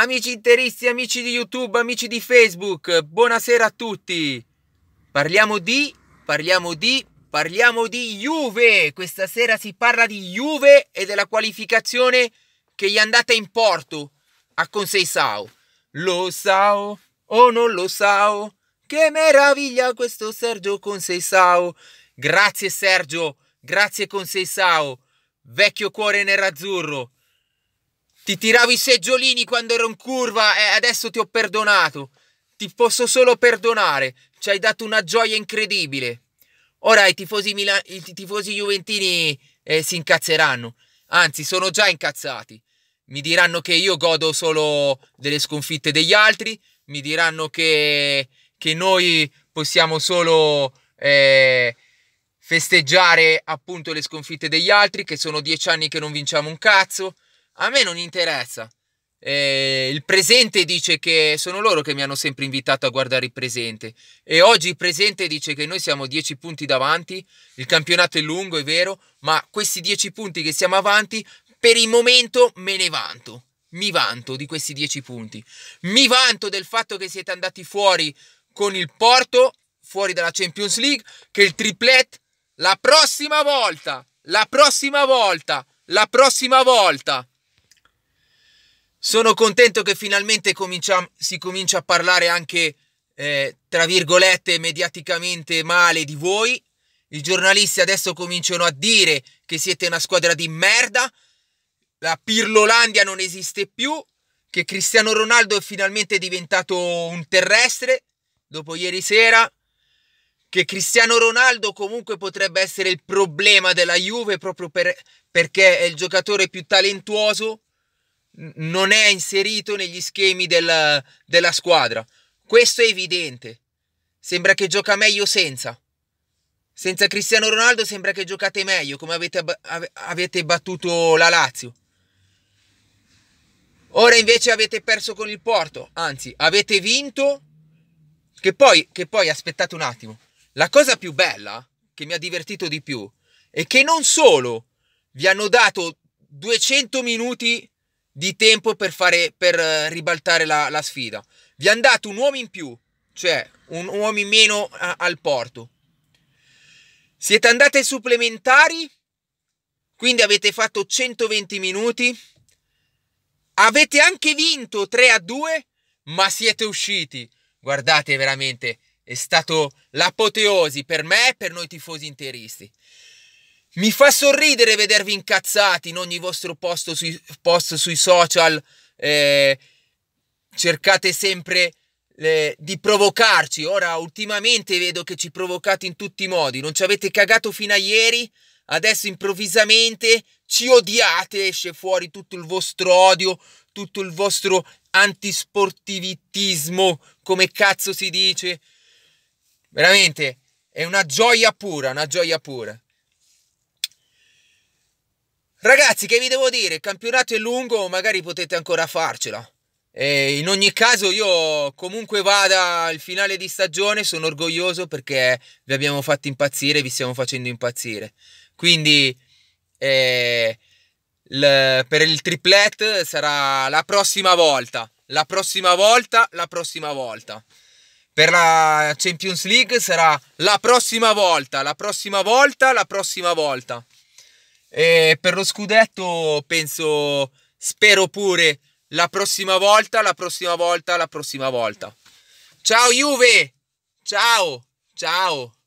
Amici interisti, amici di YouTube, amici di Facebook, buonasera a tutti. Parliamo di, parliamo di, parliamo di Juve. Questa sera si parla di Juve e della qualificazione che gli è andata in porto a Conseisao. Lo sao o non lo sao? Che meraviglia questo Sergio Conseisao. Grazie Sergio, grazie Conseisao, vecchio cuore nerazzurro. Ti tiravo i seggiolini quando ero in curva e adesso ti ho perdonato. Ti posso solo perdonare. Ci hai dato una gioia incredibile. Ora i tifosi, Milan- i tifosi juventini eh, si incazzeranno. Anzi, sono già incazzati. Mi diranno che io godo solo delle sconfitte degli altri. Mi diranno che, che noi possiamo solo eh, festeggiare appunto le sconfitte degli altri, che sono dieci anni che non vinciamo un cazzo. A me non interessa. Eh, il presente dice che sono loro che mi hanno sempre invitato a guardare il presente e oggi il presente dice che noi siamo 10 punti davanti, il campionato è lungo, è vero, ma questi 10 punti che siamo avanti per il momento me ne vanto. Mi vanto di questi 10 punti. Mi vanto del fatto che siete andati fuori con il Porto, fuori dalla Champions League, che il triplet la prossima volta, la prossima volta, la prossima volta sono contento che finalmente comincia, si comincia a parlare anche, eh, tra virgolette, mediaticamente male di voi. I giornalisti adesso cominciano a dire che siete una squadra di merda, la Pirlolandia non esiste più, che Cristiano Ronaldo è finalmente diventato un terrestre dopo ieri sera, che Cristiano Ronaldo comunque potrebbe essere il problema della Juve proprio per, perché è il giocatore più talentuoso non è inserito negli schemi della, della squadra. Questo è evidente. Sembra che gioca meglio senza. Senza Cristiano Ronaldo sembra che giocate meglio, come avete, avete battuto la Lazio. Ora invece avete perso con il Porto, anzi avete vinto, che poi, che poi aspettate un attimo, la cosa più bella, che mi ha divertito di più, è che non solo vi hanno dato 200 minuti di tempo per, fare, per eh, ribaltare la, la, sfida. Vi hanno dato un uomo in più, cioè un uomo in meno a, al porto. Siete andate ai supplementari, quindi avete fatto 120 minuti. Avete anche vinto 3 a 2, ma siete usciti. Guardate veramente, è stato l'apoteosi per me e per noi tifosi interisti. Mi fa sorridere vedervi incazzati in ogni vostro posto sui, post sui social. Eh, cercate sempre eh, di provocarci. Ora, ultimamente vedo che ci provocate in tutti i modi. Non ci avete cagato fino a ieri. Adesso improvvisamente ci odiate, esce fuori tutto il vostro odio, tutto il vostro antisportivitismo, come cazzo si dice. Veramente, è una gioia pura, una gioia pura. Ragazzi, che vi devo dire? Il campionato è lungo, magari potete ancora farcela. E in ogni caso io comunque vada al finale di stagione sono orgoglioso perché vi abbiamo fatto impazzire, vi stiamo facendo impazzire. Quindi eh, per il triplet sarà la prossima volta, la prossima volta, la prossima volta. Per la Champions League sarà la prossima volta, la prossima volta, la prossima volta. E per lo scudetto penso, spero pure la prossima volta, la prossima volta, la prossima volta. Ciao Juve! Ciao! Ciao!